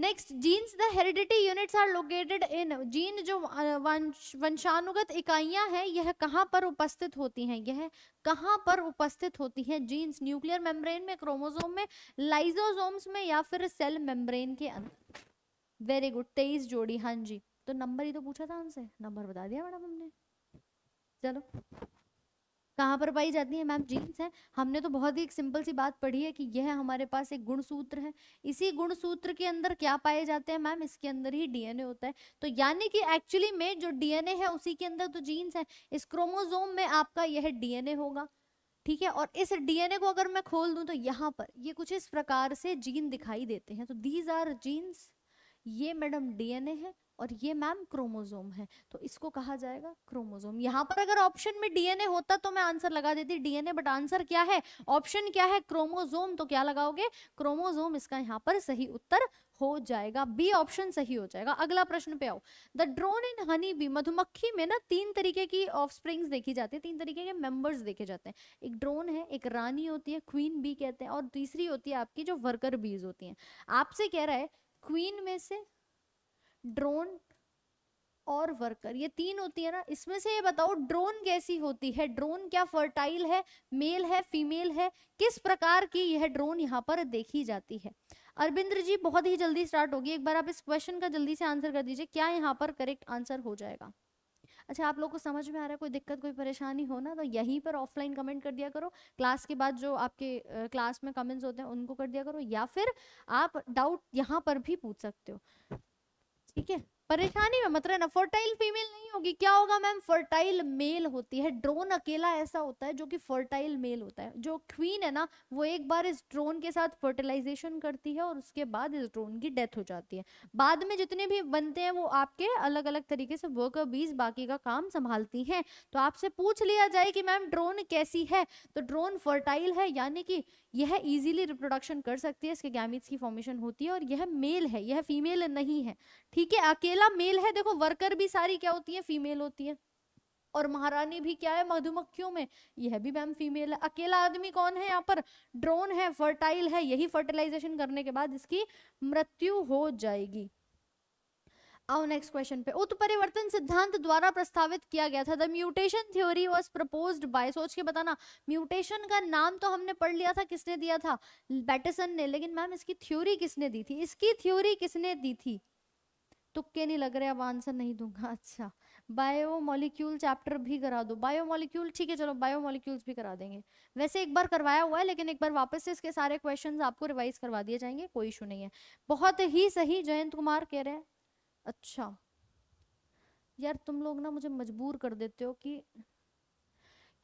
next genes the heredity units are located in gene जो वंशानुगत इकाइयां हैं यह कहां पर उपस्थित होती हैं यह कहां पर उपस्थित होती हैं जीन्स न्यूक्लियर मेम्ब्रेन में क्रोमोसोम में लाइजोसोम्स में या फिर सेल मेम्ब्रेन के अंदर वेरी गुड तेईस जोड़ी हाँ जी तो नंबर ही तो पूछा था उनसे नंबर बता दिया मैडम हमने चलो कहाँ पर पाई जाती है मैम जीन्स है हमने तो बहुत ही एक सिंपल सी बात पढ़ी है कि यह हमारे पास एक गुणसूत्र है इसी गुणसूत्र के अंदर क्या पाए जाते हैं मैम इसके अंदर ही डीएनए होता है तो यानी कि एक्चुअली में जो डीएनए है उसी के अंदर तो जीन्स है इस क्रोमोजोम में आपका यह डीएनए होगा ठीक है और इस डीएनए को अगर मैं खोल दूं तो यहाँ पर ये कुछ इस प्रकार से जीन दिखाई देते हैं तो दीज आर जीन्स ये मैडम डीएनए है और ये मैम क्रोमोजोम है तो इसको कहा जाएगा क्रोमोजोम यहाँ पर अगर ऑप्शन में डीएनए होता तो मैं आंसर लगा देती डीएनए बट आंसर क्या है ऑप्शन क्या है क्रोमोजोम तो क्या लगाओगे क्रोमोजोम इसका यहाँ पर सही उत्तर हो जाएगा बी ऑप्शन सही हो जाएगा अगला प्रश्न पे आओ the drone in honey bee मधुमक्खी में ना तीन तरीके की ऑफस्प्रिंग्स देखी जाती है तीन तरीके के मेंबर्स देखे जाते हैं एक ड्रोन है एक रानी होती है क्वीन बी कहते हैं और तीसरी होती है आपकी जो वर्कर बीज होती है आपसे कह रहा है क्वीन में से ड्रोन और वर्कर ये तीन होती है ना इसमें से ये बताओ ड्रोन कैसी होती है ड्रोन क्या फर्टाइल है मेल है फीमेल है किस प्रकार की यह ड्रोन यहाँ पर देखी जाती है अरविंद्र जी बहुत ही जल्दी स्टार्ट होगी एक बार आप इस क्वेश्चन का जल्दी से आंसर कर दीजिए क्या यहाँ पर करेक्ट आंसर हो जाएगा अच्छा आप लोग को समझ में आ रहा है कोई दिक्कत कोई परेशानी हो ना तो यहीं पर ऑफलाइन कमेंट कर दिया करो क्लास के बाद जो आपके क्लास में कमेंट्स होते हैं उनको कर दिया करो या फिर आप डाउट यहाँ पर भी पूछ सकते हो ठीक है परेशानी में मत रहना फर्टाइल फीमेल नहीं होगी क्या होगा मैम फर्टाइल मेल होती है ड्रोन अकेला ऐसा होता है जो कि फर्टाइल मेल होता है जो क्वीन है ना वो एक बार इस ड्रोन के साथ फर्टिलाइजेशन करती है और उसके बाद इस ड्रोन की डेथ हो जाती है बाद में जितने भी बनते हैं वो आपके अलग अलग तरीके से वर्क बीज बाकी का काम संभालती हैं तो आपसे पूछ लिया जाए कि मैम ड्रोन कैसी है तो ड्रोन फर्टाइल है यानी कि यह इजीली रिप्रोडक्शन कर सकती है इसके गैमिट्स की फॉर्मेशन होती है और यह मेल है यह फीमेल नहीं है ठीक है अकेले अकेला मेल है देखो वर्कर भी सारी क्या होती है फीमेल होती है और महारानी भी क्या है मधुमक्खियों में यह भी मैम फीमेल है अकेला आदमी कौन है यहाँ पर ड्रोन है फर्टाइल है यही फर्टिलाइजेशन करने के बाद इसकी मृत्यु हो जाएगी आओ नेक्स्ट क्वेश्चन पे उत्परिवर्तन सिद्धांत द्वारा प्रस्तावित किया गया था the mutation theory was proposed by सोच के बताना म्यूटेशन का नाम तो हमने पढ़ लिया था किसने दिया था बैटेसन ने लेकिन मैम इसकी थ्योरी किसने दी थी इसकी थ्योरी किसने दी थी तुक्के नहीं लग रहे अब आंसर नहीं दूंगा अच्छा बायो मॉलिक्यूल चैप्टर भी करा दो बायो मॉलिक्यूल ठीक है चलो बायो मॉलिक्यूल्स भी करा देंगे वैसे एक बार करवाया हुआ है लेकिन एक बार वापस से इसके सारे क्वेश्चंस आपको रिवाइज करवा दिए जाएंगे कोई इशू नहीं है बहुत ही सही जयंत कुमार कह रहे हैं अच्छा यार तुम लोग ना मुझे मजबूर कर देते हो कि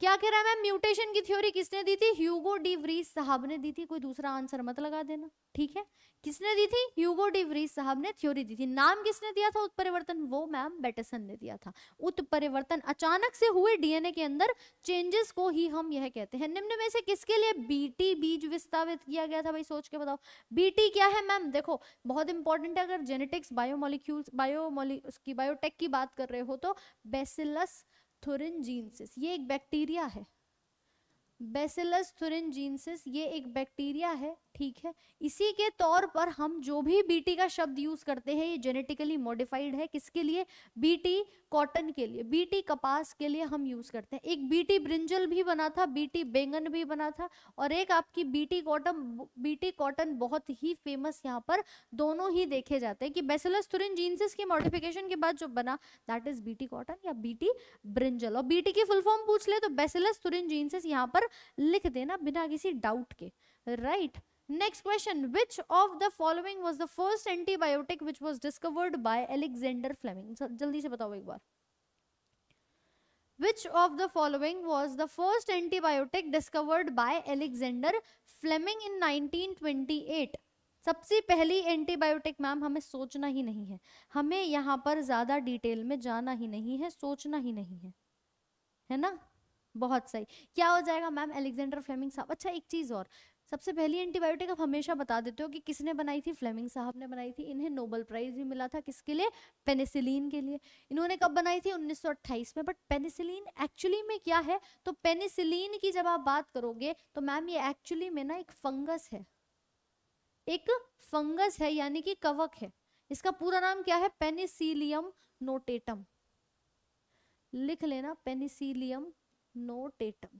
क्या कह रहा है मैम म्यूटेशन की थ्योरी किसने दी थी ह्यूगो डी व्रीज साहब ने दी थी कोई दूसरा आंसर मत लगा देना ठीक है किसने दी थी ह्यूगो डी व्रीज साहब ने थ्योरी दी थी नाम किसने दिया था उत्परिवर्तन वो मैम बेटेसन ने दिया था उत्परिवर्तन अचानक से हुए डीएनए के अंदर चेंजेस को ही हम यह कहते हैं निम्न में से किसके लिए बीटी बीज विस्तावित किया गया था भाई सोच के बताओ बीटी क्या है मैम देखो बहुत इंपॉर्टेंट है अगर जेनेटिक्स बायोमोलिक्यूल्स बायोमोलिक उसकी बायोटेक की बात कर रहे हो तो बेसिलस थुरिनजीनसिस ये एक बैक्टीरिया है बेसिलस थुरिनजीनसिस ये एक बैक्टीरिया है ठीक है इसी के तौर पर हम जो भी बीटी का शब्द यूज करते हैं ये जेनेटिकली मॉडिफाइड है किसके लिए बीटी कॉटन के लिए बीटी कपास के लिए हम यूज करते हैं एक बीटी ब्रिंजल भी बना था बीटी बैंगन भी बना था और एक आपकी बीटी कॉटन बीटी कॉटन बहुत ही फेमस यहाँ पर दोनों ही देखे जाते हैं कि बेसिलस थुरिन जीन्सिस के मॉडिफिकेशन के बाद जो बना दैट इज बीटी कॉटन या बीटी ब्रिंजल और बीटी की फुल फॉर्म पूछ ले तो बेसिलस थुरिन जीन्सिस यहाँ पर लिख देना बिना किसी डाउट के right right? Next question which of the following was the first antibiotic which was discovered by Alexander Fleming जल्दी से बताओ एक बार Which of the following was the first antibiotic discovered by Alexander Fleming in 1928? सबसे पहली antibiotic ma'am हमें सोचना ही नहीं है हमें यहाँ पर ज्यादा डिटेल में जाना ही नहीं है सोचना ही नहीं है है ना बहुत सही क्या हो जाएगा मैम एलेक्जेंडर फ्लेमिंग साहब अच्छा एक चीज और सबसे पहली एंटीबायोटिक आप हमेशा बता देते हो कि किसने बनाई थी फ्लेमिंग साहब ने बनाई थी इन्हें नोबल प्राइज भी मिला था किसके लिए पेनिसिलीन के लिए इन्होंने कब बनाई थी 1928 में बट पेनिसिलीन एक्चुअली में क्या है तो पेनिसिलीन की जब आप बात करोगे तो मैम ये एक्चुअली में ना एक फंगस है एक फंगस है यानी कि कवक है इसका पूरा नाम क्या है पेनिसिलियम नोटेटम लिख लेना पेनिसिलियम नोटेटम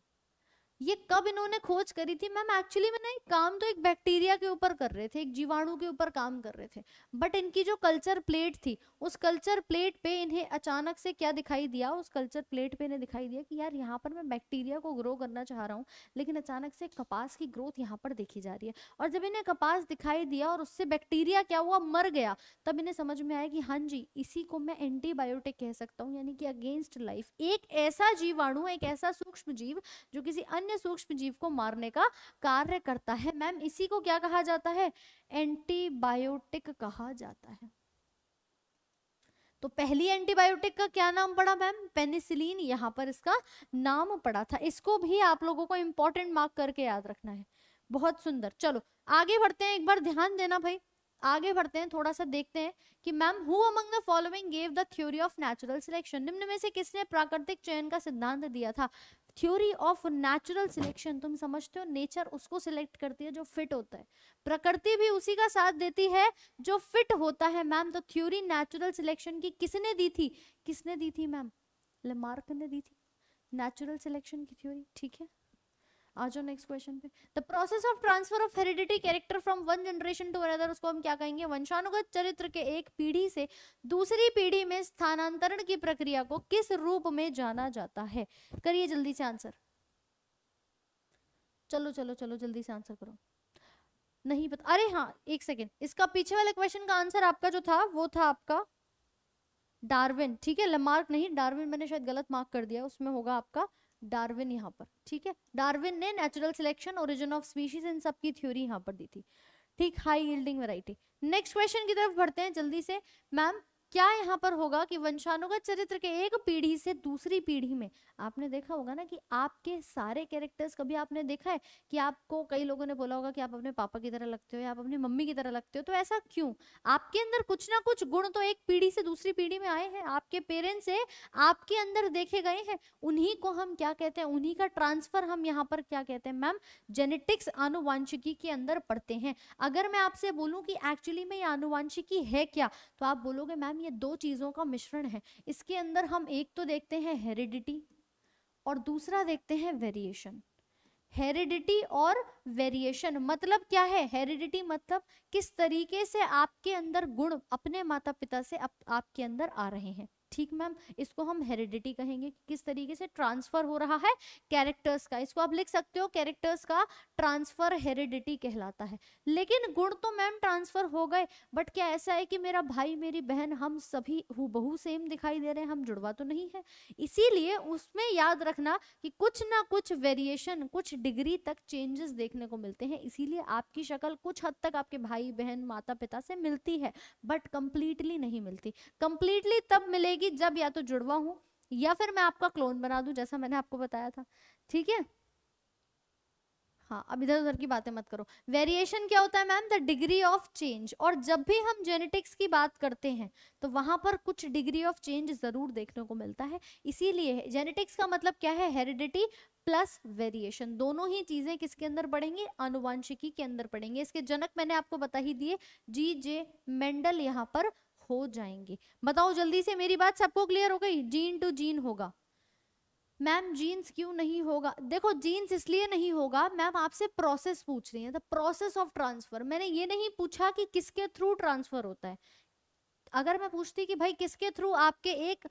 ये कब इन्होंने खोज करी थी मैम एक्चुअली में ना काम तो एक बैक्टीरिया के ऊपर कर रहे थे एक जीवाणु के ऊपर काम कर रहे थे बट इनकी जो कल्चर प्लेट थी उस कल्चर प्लेट पे इन्हें अचानक से क्या दिखाई दिया उस कल्चर प्लेट पे इन्हें दिखाई दिया कि यार यहाँ पर मैं बैक्टीरिया को ग्रो करना चाह रहा हूँ लेकिन अचानक से कपास की ग्रोथ यहाँ पर देखी जा रही है और जब इन्हें कपास दिखाई दिया और उससे बैक्टीरिया क्या हुआ मर गया तब इन्हें समझ में आया कि हाँ जी इसी को मैं एंटीबायोटिक कह सकता हूँ यानी कि अगेंस्ट लाइफ एक ऐसा जीवाणु एक ऐसा सूक्ष्म जीव जो किसी अन्य अन्य सूक्ष्म जीव को मारने का कार्य करता है मैम इसी को क्या कहा जाता है एंटीबायोटिक कहा जाता है तो पहली एंटीबायोटिक का क्या नाम पड़ा मैम पेनिसिलिन यहाँ पर इसका नाम पड़ा था इसको भी आप लोगों को इंपॉर्टेंट मार्क करके याद रखना है बहुत सुंदर चलो आगे बढ़ते हैं एक बार ध्यान देना भाई आगे बढ़ते हैं थोड़ा सा देखते हैं कि ma'am who among the following gave the theory of natural selection निम्न में से किसने प्राकृतिक चयन का सिद्धांत दिया था थ्योरी ऑफ नेचुरल सिलेक्शन तुम समझते हो नेचर उसको सिलेक्ट करती है जो फिट होता है प्रकृति भी उसी का साथ देती है जो फिट होता है मैम तो थ्योरी नेचुरल सिलेक्शन की किसने दी थी किसने दी थी मैम लेमार्क ने दी थी नेचुरल सिलेक्शन की थ्योरी ठीक है आ जाओ नेक्स्ट क्वेश्चन पे the process of transfer of heredity character from one generation to another उसको हम क्या कहेंगे वंशानुगत चरित्र के एक पीढ़ी से दूसरी पीढ़ी में स्थानांतरण की प्रक्रिया को किस रूप में जाना जाता है करिए जल्दी से आंसर चलो चलो चलो जल्दी से आंसर करो नहीं पता अरे हाँ एक सेकेंड इसका पीछे वाले क्वेश्चन का आंसर आपका जो था वो था आपका डार्विन ठीक है लमार्क नहीं डार्विन मैंने शायद गलत मार्क कर दिया उसमें होगा आपका डार्विन यहाँ पर ठीक है डार्विन ने natural selection origin of species इन सब की थ्योरी यहाँ पर दी थी ठीक high yielding variety next question की तरफ बढ़ते हैं जल्दी से मैम क्या यहाँ पर होगा कि वंशानुगत चरित्र के एक पीढ़ी से दूसरी पीढ़ी में आपने देखा होगा ना कि आपके सारे कैरेक्टर्स कभी आपने देखा है कि आपको कई लोगों ने बोला होगा कि आप अपने पापा की तरह लगते हो या आप अपनी मम्मी की तरह लगते हो तो ऐसा क्यों आपके अंदर कुछ ना कुछ गुण तो एक पीढ़ी से दूसरी पीढ़ी में आए हैं आपके पेरेंट्स से आपके अंदर देखे गए हैं उन्हीं को हम क्या कहते हैं उन्हीं का ट्रांसफर हम यहाँ पर क्या कहते हैं मैम जेनेटिक्स आनुवांशिकी के अंदर पढ़ते हैं अगर मैं आपसे बोलूँ कि एक्चुअली में ये आनुवांशिकी है क्या तो आप बोलोगे मैम ये दो चीज़ों का मिश्रण है इसके अंदर हम एक तो देखते हैं हेरिडिटी और दूसरा देखते हैं वेरिएशन हेरिडिटी और वेरिएशन मतलब क्या है हेरिडिटी मतलब किस तरीके से आपके अंदर गुण अपने माता पिता से आप, आपके अंदर आ रहे हैं ठीक मैम इसको हम हेरिडिटी कहेंगे किस तरीके से ट्रांसफर हो रहा है कैरेक्टर्स का इसको आप लिख सकते हो कैरेक्टर्स का ट्रांसफर हेरिडिटी कहलाता है लेकिन गुण तो मैम ट्रांसफर हो गए बट क्या ऐसा है कि मेरा भाई मेरी बहन हम सभी हु सेम दिखाई दे रहे हैं हम जुड़वा तो नहीं है इसीलिए उसमें याद रखना कि कुछ ना कुछ वेरिएशन कुछ डिग्री तक चेंजेस देखने को मिलते हैं इसीलिए आपकी शक्ल कुछ हद तक आपके भाई बहन माता पिता से मिलती है बट कंप्लीटली नहीं मिलती कंप्लीटली तब मिलेगी मिलेगी जब या तो जुड़वा हूं या फिर मैं आपका क्लोन बना दू जैसा मैंने आपको बताया था ठीक है हाँ अब इधर उधर की बातें मत करो वेरिएशन क्या होता है ma'am the degree of change और जब भी हम जेनेटिक्स की बात करते हैं तो वहां पर कुछ डिग्री ऑफ चेंज जरूर देखने को मिलता है इसीलिए जेनेटिक्स का मतलब क्या है हेरिडिटी प्लस वेरिएशन दोनों ही चीजें किसके अंदर पड़ेंगे अनुवांशिकी के अंदर पड़ेंगे इसके जनक मैंने आपको बता ही दिए जी जे मेंडल यहाँ पर हो जाएंगे बताओ जल्दी से मेरी बात सबको क्लियर हो गई जीन टू जीन होगा मैम जीन्स क्यों नहीं होगा देखो जीन्स इसलिए नहीं होगा मैम आपसे प्रोसेस पूछ रही है द प्रोसेस ऑफ ट्रांसफर मैंने ये नहीं पूछा कि किसके थ्रू ट्रांसफर होता है अगर मैं पूछती कि भाई किसके थ्रू आपके एक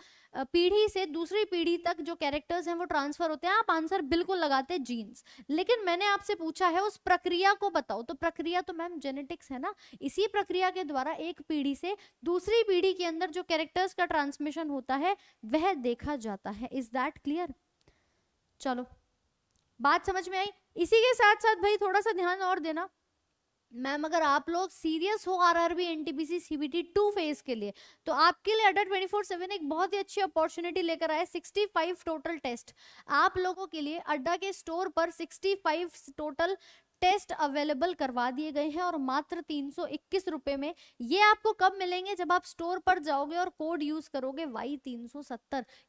पीढ़ी से दूसरी पीढ़ी तक जो कैरेक्टर्स हैं वो ट्रांसफर होते हैं आप आंसर बिल्कुल लगाते हैं जीन्स लेकिन मैंने आपसे पूछा है उस प्रक्रिया को बताओ तो प्रक्रिया तो मैम जेनेटिक्स है ना इसी प्रक्रिया के द्वारा एक पीढ़ी से दूसरी पीढ़ी के अंदर जो कैरेक्टर्स का ट्रांसमिशन होता है वह देखा जाता है इज दैट क्लियर चलो बात समझ में आई इसी के साथ साथ भाई थोड़ा सा ध्यान और देना मैम अगर आप लोग सीरियस हो R R B N T P C C B T two phase के लिए तो आपके लिए अडर ट्वेंटी फोर सेवन एक बहुत ही अच्छी अपॉर्चुनिटी लेकर आए सिक्सटी फाइव टोटल टेस्ट आप लोगों के लिए अड्डा के स्टोर पर sixty five total test available करवा दिए गए हैं और मात्र तीन सौ में ये आपको कब मिलेंगे जब आप स्टोर पर जाओगे और कोड यूज करोगे वाई तीन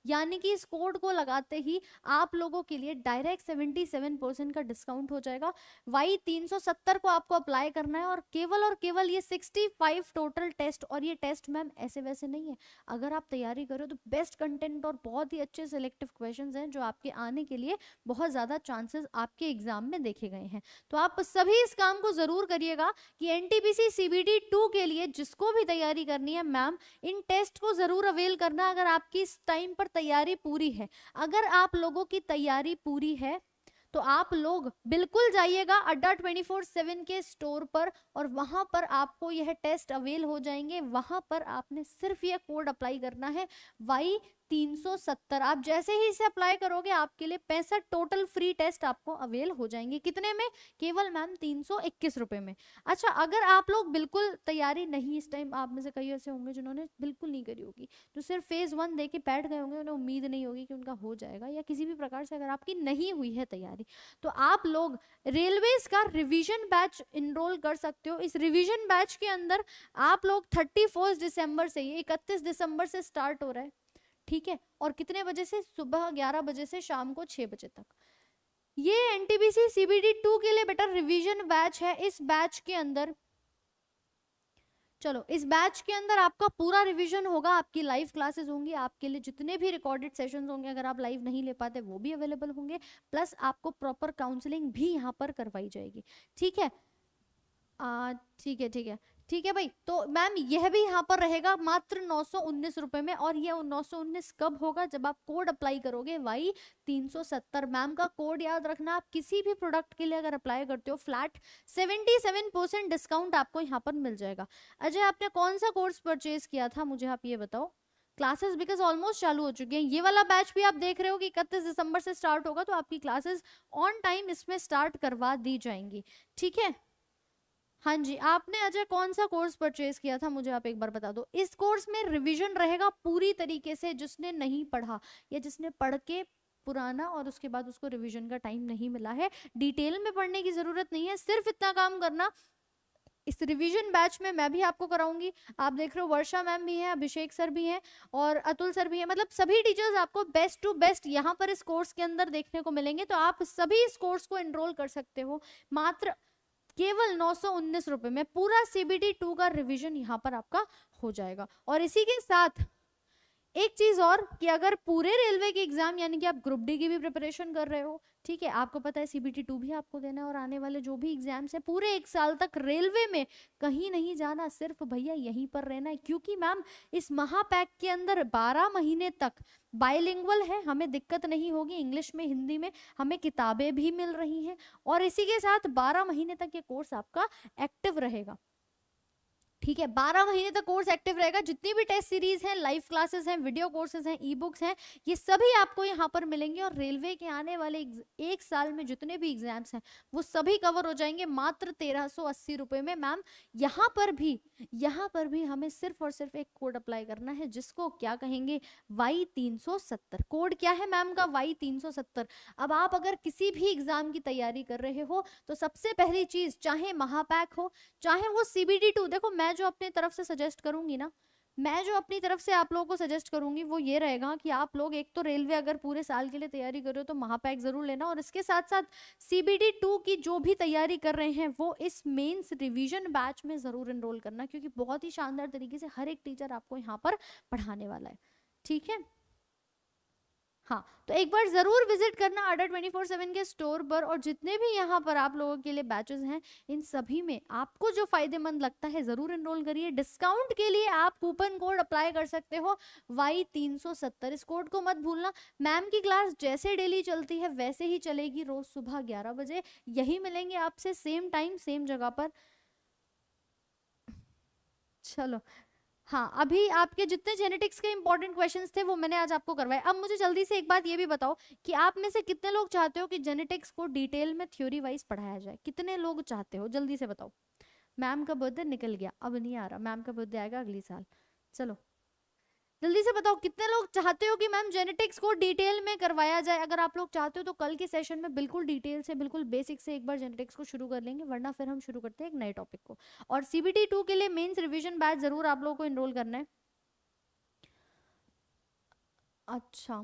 यानी कि इस कोड को लगाते ही आप लोगों के लिए डायरेक्ट 77 परसेंट का डिस्काउंट हो जाएगा वाई तीन को आपको अप्लाई करना है और केवल और केवल ये 65 टोटल टेस्ट और ये टेस्ट मैम ऐसे वैसे नहीं है अगर आप तैयारी करो तो बेस्ट कंटेंट और बहुत ही अच्छे सेलेक्टिव क्वेश्चन हैं जो आपके आने के लिए बहुत ज़्यादा चांसेस आपके एग्जाम में देखे गए हैं तो आप सभी इस काम को ज़रूर करिएगा कि N T P C C B T two के लिए जिसको भी तैयारी करनी है मैम इन टेस्ट को ज़रूर अवेल करना अगर आपकी इस टाइम पर तैयारी पूरी है अगर आप लोगों की तैयारी पूरी है तो आप लोग बिल्कुल जाइएगा अड्डा ट्वेंटी फोर सेवन के स्टोर पर और वहां पर आपको यह टेस्ट अवेल हो जाएंगे वहां पर आपने सिर्फ यह कोड अप्लाई करना है वाई 370 आप जैसे ही इसे अप्लाई करोगे आपके लिए पैंसठ टोटल फ्री टेस्ट आपको अवेल हो जाएंगे कितने में केवल मैम तीन सौ में अच्छा अगर आप लोग बिल्कुल तैयारी नहीं इस टाइम आप में से कई ऐसे होंगे जिन्होंने बिल्कुल नहीं करी होगी जो सिर्फ फेज वन दे के बैठ गए होंगे उन्हें उम्मीद नहीं होगी कि उनका हो जाएगा या किसी भी प्रकार से अगर आपकी नहीं हुई है तैयारी तो आप लोग रेलवेज का रिविजन बैच इनरोल कर सकते हो इस रिविजन बैच के अंदर आप लोग थर्टी दिसंबर से ये इकतीस दिसंबर से स्टार्ट हो रहा है ठीक है और कितने बजे से सुबह ग्यारह बजे से शाम को छह बजे तक ये एन एनटीबीसी सीबीडी टू के लिए बेटर रिविजन बैच है इस बैच के अंदर चलो इस बैच के अंदर आपका पूरा रिवीजन होगा आपकी लाइव क्लासेस होंगी आपके लिए जितने भी रिकॉर्डेड सेशंस होंगे अगर आप लाइव नहीं ले पाते वो भी अवेलेबल होंगे प्लस आपको प्रॉपर काउंसलिंग भी यहाँ पर करवाई जाएगी ठीक है ठीक है ठीक है ठीक है भाई तो मैम यह भी यहाँ पर रहेगा मात्र नौ रुपए में और यह नौ कब होगा जब आप कोड अप्लाई करोगे वाई 370 मैम का कोड याद रखना आप किसी भी प्रोडक्ट के लिए अगर अप्लाई करते हो फ्लैट 77 परसेंट डिस्काउंट आपको यहाँ पर मिल जाएगा अजय आपने कौन सा कोर्स परचेज किया था मुझे आप ये बताओ क्लासेस बिकॉज ऑलमोस्ट चालू हो चुके हैं ये वाला बैच भी आप देख रहे हो कि इकतीस दिसंबर से स्टार्ट होगा तो आपकी क्लासेस ऑन टाइम इसमें स्टार्ट करवा दी जाएंगी ठीक है हाँ जी आपने अजय अच्छा कौन सा कोर्स परचेज किया था मुझे आप एक बार बता दो इस कोर्स में रिवीजन रहेगा पूरी तरीके से जिसने नहीं पढ़ा या जिसने पढ़ के पुराना और उसके बाद उसको रिवीजन का टाइम नहीं मिला है डिटेल में पढ़ने की ज़रूरत नहीं है सिर्फ इतना काम करना इस रिवीजन बैच में मैं भी आपको कराऊंगी आप देख रहे हो वर्षा मैम भी हैं अभिषेक सर भी हैं और अतुल सर भी हैं मतलब सभी टीचर्स आपको बेस्ट टू बेस्ट यहाँ पर इस कोर्स के अंदर देखने को मिलेंगे तो आप सभी इस कोर्स को एनरोल कर सकते हो मात्र केवल नौ सौ उन्नीस रुपए में पूरा सीबीडी टू का रिवीजन यहाँ पर आपका हो जाएगा और इसी के साथ एक चीज और कि अगर पूरे रेलवे के एग्जाम यानी कि आप ग्रुप डी की भी प्रिपरेशन कर रहे हो ठीक है आपको पता है सीबीटी टू भी आपको देना है और आने वाले जो भी एग्जाम्स हैं पूरे एक साल तक रेलवे में कहीं नहीं जाना सिर्फ भैया यहीं पर रहना है क्योंकि मैम इस महापैक के अंदर 12 महीने तक बायलिंगुअल है हमें दिक्कत नहीं होगी इंग्लिश में हिंदी में हमें किताबें भी मिल रही हैं और इसी के साथ बारह महीने तक ये कोर्स आपका एक्टिव रहेगा ठीक है बारह महीने तक कोर्स एक्टिव रहेगा जितनी भी टेस्ट सीरीज हैं लाइव क्लासेस हैं वीडियो कोर्सेज हैं ई बुक्स हैं ये सभी आपको यहाँ पर मिलेंगे और रेलवे के आने वाले एक साल में जितने भी एग्जाम्स हैं वो सभी कवर हो जाएंगे मात्र तेरह सौ अस्सी रुपये में मैम यहाँ पर भी यहाँ पर भी हमें सिर्फ और सिर्फ एक कोड अप्लाई करना है जिसको क्या कहेंगे वाई तीन सौ सत्तर कोड क्या है मैम का वाई तीन सौ सत्तर अब आप अगर किसी भी एग्जाम की तैयारी कर रहे हो तो सबसे पहली चीज चाहे महापैक हो चाहे वो सीबीडी टू देखो मैं मैं जो अपनी तरफ से सजेस्ट करूंगी ना मैं जो अपनी तरफ से आप लोगों को सजेस्ट करूंगी वो ये रहेगा कि आप लोग एक तो रेलवे अगर पूरे साल के लिए तैयारी कर रहे हो तो महापैक जरूर लेना और इसके साथ साथ सीबीडी टू की जो भी तैयारी कर रहे हैं वो इस मेंस रिवीजन बैच में ज़रूर इनरोल करना क्योंकि बहुत ही शानदार तरीके से हर एक टीचर आपको यहाँ पर पढ़ाने वाला है ठीक है हाँ तो एक बार ज़रूर विजिट करना आर्डर ट्वेंटी फोर सेवन के स्टोर पर और जितने भी यहाँ पर आप लोगों के लिए बैचेस हैं इन सभी में आपको जो फ़ायदेमंद लगता है ज़रूर इनरोल करिए डिस्काउंट के लिए आप कूपन कोड अप्लाई कर सकते हो वाई तीन सौ सत्तर इस कोड को मत भूलना मैम की क्लास जैसे डेली चलती है वैसे ही चलेगी रोज़ सुबह ग्यारह बजे यही मिलेंगे आपसे सेम टाइम सेम जगह पर चलो हाँ अभी आपके जितने जेनेटिक्स के इम्पोर्टेंट क्वेश्चन थे वो मैंने आज आपको करवाए अब मुझे जल्दी से एक बात ये भी बताओ कि आप में से कितने लोग चाहते हो कि जेनेटिक्स को डिटेल में थ्योरी वाइज पढ़ाया जाए कितने लोग चाहते हो जल्दी से बताओ मैम का बर्थडे निकल गया अब नहीं आ रहा मैम का बर्थडे आएगा अगली साल चलो जल्दी से बताओ कितने लोग चाहते हो कि मैम जेनेटिक्स को डिटेल में करवाया जाए अगर आप लोग चाहते हो तो कल के सेशन में बिल्कुल डिटेल से बिल्कुल बेसिक से एक बार जेनेटिक्स को शुरू कर लेंगे वरना फिर हम शुरू करते हैं एक नए टॉपिक को और सीबीटी टू के लिए मेन्स रिविजन बैच जरूर आप लोगों को इनरोल करना है अच्छा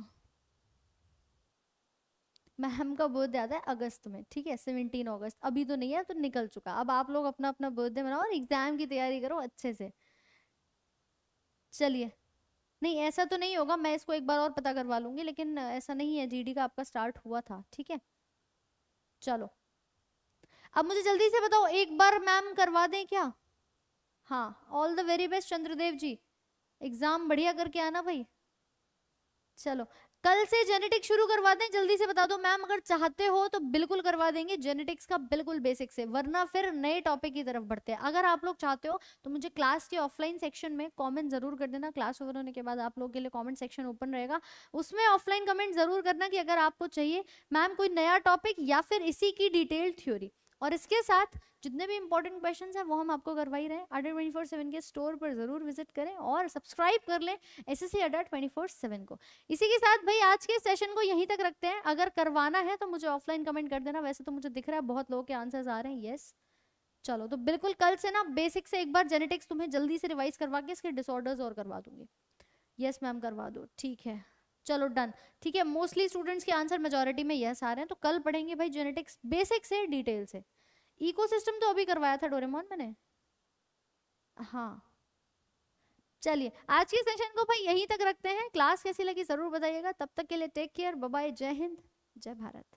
मैम का बर्थडे आता है अगस्त में ठीक है सेवनटीन अगस्त अभी तो नहीं है तो निकल चुका अब आप लोग अपना अपना बर्थडे मनाओ और एग्जाम की तैयारी करो अच्छे से चलिए नहीं ऐसा तो नहीं होगा मैं इसको एक बार और पता करवा लूंगी लेकिन ऐसा नहीं है जीडी का आपका स्टार्ट हुआ था ठीक है चलो अब मुझे जल्दी से बताओ एक बार मैम करवा दें क्या हाँ all the very best Chandradev ji exam बढ़िया करके आना भाई चलो कल से जेनेटिक्स शुरू करवा दें जल्दी से बता दो मैम अगर चाहते हो तो बिल्कुल करवा देंगे जेनेटिक्स का बिल्कुल बेसिक से वरना फिर नए टॉपिक की तरफ बढ़ते हैं अगर आप लोग चाहते हो तो मुझे क्लास के ऑफलाइन सेक्शन में कमेंट जरूर कर देना क्लास ओवर होने के बाद आप लोग के लिए कॉमेंट सेक्शन ओपन रहेगा उसमें ऑफलाइन कमेंट जरूर करना कि अगर आपको चाहिए मैम कोई नया टॉपिक या फिर इसी की डिटेल थ्योरी और इसके साथ जितने भी इंपॉर्टेंट क्वेश्चन हैं वो हम आपको करवा ही रहे हैं अडर ट्वेंटी फोर सेवन के स्टोर पर ज़रूर विजिट करें और सब्सक्राइब कर लें S S C Adda twenty four seven को इसी के साथ भाई आज के सेशन को यहीं तक रखते हैं अगर करवाना है तो मुझे ऑफलाइन कमेंट कर देना वैसे तो मुझे दिख रहा है बहुत लोगों के आंसर्स आ रहे हैं येस चलो तो बिल्कुल कल से ना बेसिक से एक बार जेनेटिक्स तुम्हें जल्दी से रिवाइज करवा के इसके डिसऑर्डर्स और करवा दूंगी यस मैम करवा दो ठीक है चलो डन ठीक है मोस्टली स्टूडेंट्स के आंसर मेजोरिटी में यस आ रहे हैं तो कल पढ़ेंगे भाई जेनेटिक्स बेसिक से डिटेल से इकोसिस्टम तो अभी करवाया था डोरेमोन मैंने हाँ चलिए आज के सेशन को भाई यहीं तक रखते हैं क्लास कैसी लगी जरूर बताइएगा तब तक के लिए टेक केयर बाय जय हिंद जय भारत